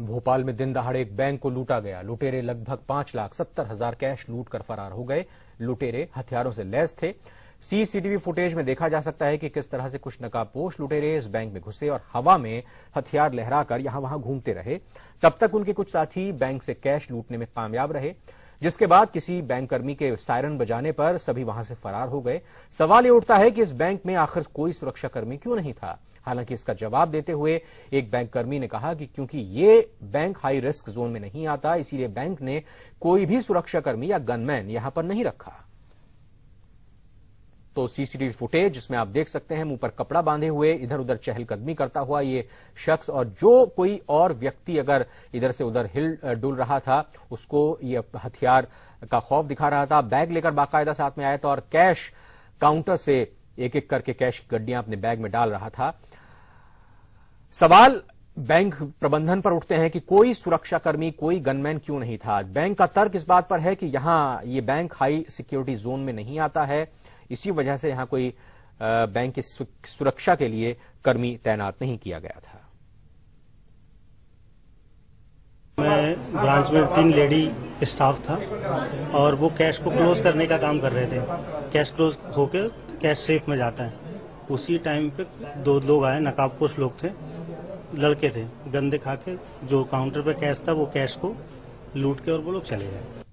भोपाल में दिन दहाड़े एक बैंक को लूटा गया लुटेरे लगभग पांच लाख सत्तर हजार कैश लूट कर फरार हो गए लुटेरे हथियारों से लैस थे सीसीटीवी फुटेज में देखा जा सकता है कि किस तरह से कुछ नकाबपोश लुटेरे इस बैंक में घुसे और हवा में हथियार लहराकर यहां वहां घूमते रहे तब तक उनके कुछ साथी बैंक से कैश लूटने में कामयाब रहे जिसके बाद किसी बैंक कर्मी के सायरन बजाने पर सभी वहां से फरार हो गए सवाल यह उठता है कि इस बैंक में आखिर कोई सुरक्षाकर्मी क्यों नहीं था हालांकि इसका जवाब देते हुए एक बैंक कर्मी ने कहा कि क्योंकि ये बैंक हाई रिस्क जोन में नहीं आता इसीलिए बैंक ने कोई भी सुरक्षाकर्मी या गनमैन यहां पर नहीं रखा तो सीसीटीवी फुटेज जिसमें आप देख सकते हैं मुंह पर कपड़ा बांधे हुए इधर उधर चहलकदमी करता हुआ ये शख्स और जो कोई और व्यक्ति अगर इधर से उधर हिल डुल रहा था उसको ये हथियार का खौफ दिखा रहा था बैग लेकर बाकायदा साथ में आया था और कैश काउंटर से एक एक करके कैश की गड्डियां अपने बैग में डाल रहा था सवाल बैंक प्रबंधन पर उठते हैं कि कोई सुरक्षाकर्मी कोई गनमैन क्यों नहीं था बैंक का तर्क इस बात पर है कि यहां ये बैंक हाई सिक्योरिटी जोन में नहीं आता है इसी वजह से यहां कोई बैंक की सुरक्षा के लिए कर्मी तैनात नहीं किया गया था मैं ब्रांच में तीन लेडी स्टाफ था और वो कैश को क्लोज करने का काम कर रहे थे कैश क्लोज होके कैश सेफ में जाता है उसी टाइम पे दो लोग आए नकाबपोश लोग थे लड़के थे गंदे खा के जो काउंटर पे कैश था वो कैश को लूट के और वो लोग चले गए